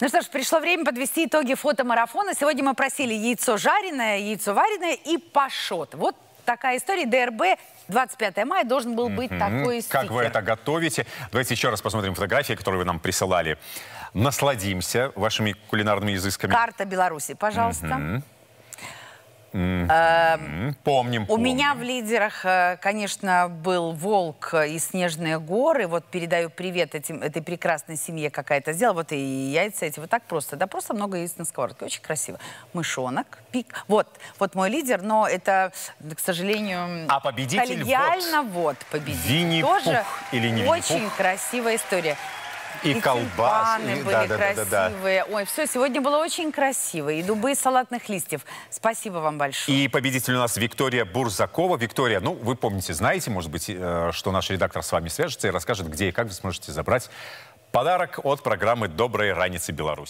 Ну что ж, пришло время подвести итоги фотомарафона. Сегодня мы просили яйцо жареное, яйцо вареное и пашот. Вот такая история. ДРБ 25 мая должен был быть mm -hmm. такой стикер. Как вы это готовите? Давайте еще раз посмотрим фотографии, которые вы нам присылали. Насладимся вашими кулинарными изысками. Карта Беларуси, пожалуйста. Mm -hmm. Mm -hmm. Помним, помним. У меня в лидерах, э, конечно, был «Волк» и «Снежные горы». Вот передаю привет этим, этой прекрасной семье какая-то сделала. Вот и яйца эти. Вот так просто. Да, просто много яиц на сковородке. Очень красиво. Мышонок, пик. Вот, вот мой лидер, но это, к сожалению... А победитель коллегиально вот. вот победитель. Винни-Пух или не Очень красивая история. И, и колбас. И, были да, да, красивые. Да, да, да. Ой, все, сегодня было очень красиво. И дубы салатных листьев. Спасибо вам большое. И победитель у нас Виктория Бурзакова. Виктория, ну, вы помните, знаете, может быть, э, что наш редактор с вами свяжется и расскажет, где и как вы сможете забрать подарок от программы «Доброй раницы Беларусь».